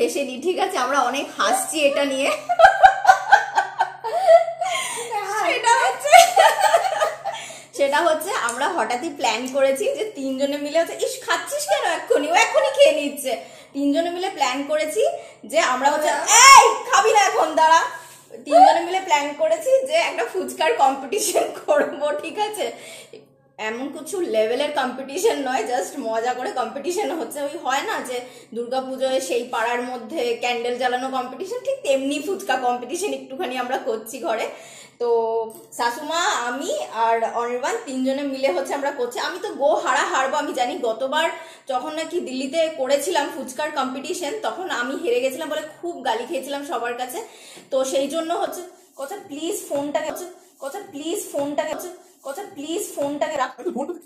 হেসে নি ঠিক আছে আমরা অনেক হাসছি এটা নিয়ে সেটা হচ্ছে আমরা হঠাৎই প্ল্যান করেছি যে তিনজনে মিলে হচ্ছে ইস খাচ্ছিস কেন এক্ষুনি ও এক্ষুনি খেয়ে নিচ্ছে তিনজনে মিলে প্ল্যান করেছি যে আমরা হচ্ছে এই খাবি না এখন দাঁড়া তিনজনে মিলে প্ল্যান করেছি যে একটা ফুচকার কম্পিটিশন করবো ঠিক আছে এমন কিছু লেভেলের কম্পিটিশন নয় জাস্ট মজা করে কম্পিটিশন হচ্ছে ওই হয় না যে দুর্গাপুজোয় সেই পাড়ার মধ্যে ক্যান্ডেল জ্বালানো কম্পিটিশন ঠিক তেমনি ফুচকা কম্পিটিশন একটুখানি আমরা করছি ঘরে তো শাশুমা আমি আর অনির্বাণ তিনজনে মিলে হচ্ছে আমরা করছি আমি তো গো হারা হারবো আমি জানি গতবার যখন নাকি দিল্লিতে করেছিলাম ফুচকার কম্পিটিশন তখন আমি হেরে গেছিলাম বলে খুব গালি খেয়েছিলাম সবার কাছে তো সেই জন্য হচ্ছে কথা প্লিজ ফোনটাকে হচ্ছে কথা প্লিজ ফোনটাকে হচ্ছে কথা প্লিজ ফোনটাকে রাখ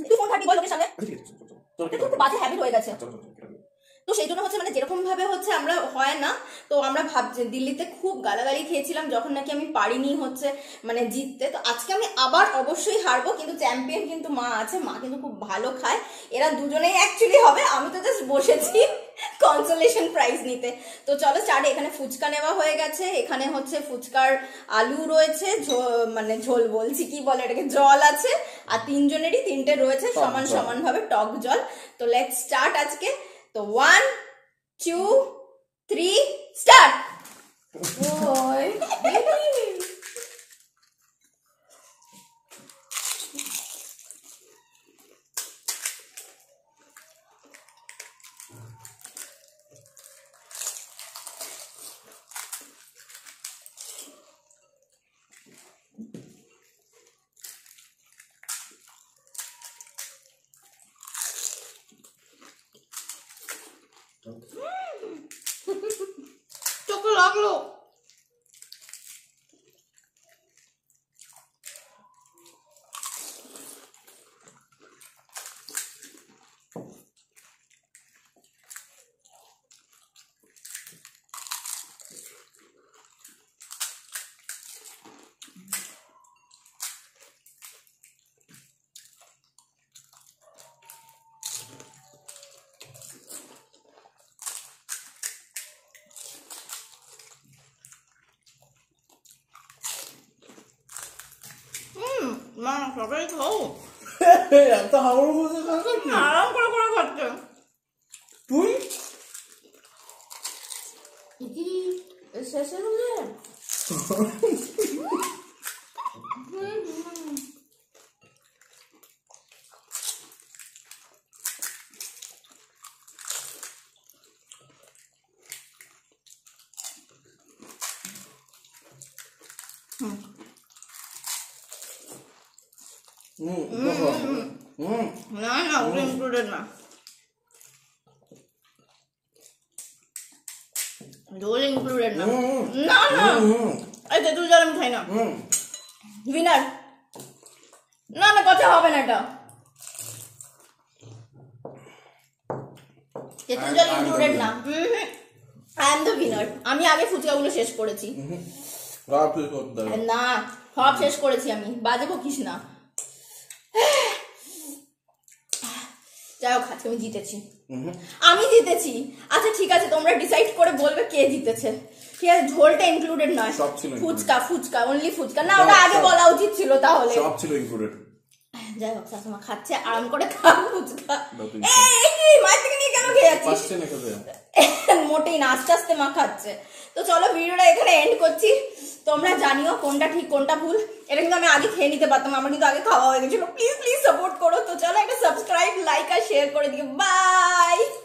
তুই ফোন ঘাটি বল লোকের সামনে আচ্ছা, এটা বাজে হ্যাবিট হয়ে গেছে তো সেই জন্য হচ্ছে মানে যেরকম ভাবে হচ্ছে আমরা হয় না তো আমরা ভাবছি দিল্লিতে খুব গালাগালি খেয়েছিলাম যখন নাকি আমি পারিনি হচ্ছে মানে জিততে তো আজকে আমি আবার অবশ্যই হারবো কিন্তু চ্যাম্পিয়ন কিন্তু মা আছে মা কিন্তু খুব ভালো খায় এরা দুজনেই অ্যাকচুয়ালি হবে আমি তো জাস্ট বসেছি কনসোলেশন প্রাইজ নিতে তো চলো চারে এখানে ফুচকা নেওয়া হয়ে গেছে এখানে হচ্ছে ফুচকার আলু রয়েছে মানে ঝোল বলছি কি বলে এটাকে জল আছে আর তিনজনেরই তিনটে রয়েছে সমান সমানভাবে টক জল তো লেট স্টার্ট আজকে তো one two three start logo 나 저게 더워. 양탕 얼굴 생각하지? 안 꼴꼴 같아. 둘? 이게 세세로네. 응. না না ইনক্লুডেড না না না আমি না না কথা হবে না এটা জল ইনক্লুডেড না দ্য আমি আগে ফুচকাগুলো শেষ করেছি না সব শেষ করেছি আমি বাজে কিস না যাই হোক আজকে আমি জিতেছি আমি জিতেছি আচ্ছা ঠিক আছে তোমরা ডিসাইড করে বলবে কে জিতেছে ঠিক আছে ঝোলটা ইনক্লুডেড নয় ফুচকা ফুচকা অনলি ফুচকা না ওটা আগে বলা উচিত ছিল তাহলে সব ছিল ইনক্লুডেড যাই হোক শাশুমা খাচ্ছে আরাম করে খাও ফুচকা এই কি থেকে নিয়ে কেন খেয়ে যাচ্ছিস মোটেই না আস্তে আস্তে মা খাচ্ছে তো চলো ভিডিওটা এখানে এন্ড করছি তোমরা জানিও কোনটা ঠিক কোনটা ভুল এটা কিন্তু আমি আগে খেয়ে নিতে পারতাম আমার কিন্তু আগে খাওয়া হয়ে গেছিলো প্লিজ প্লিজ সাপোর্ট করো তো চলো একটা সাবস্ক্রাইব লাইক আর শেয়ার করে দিও বাই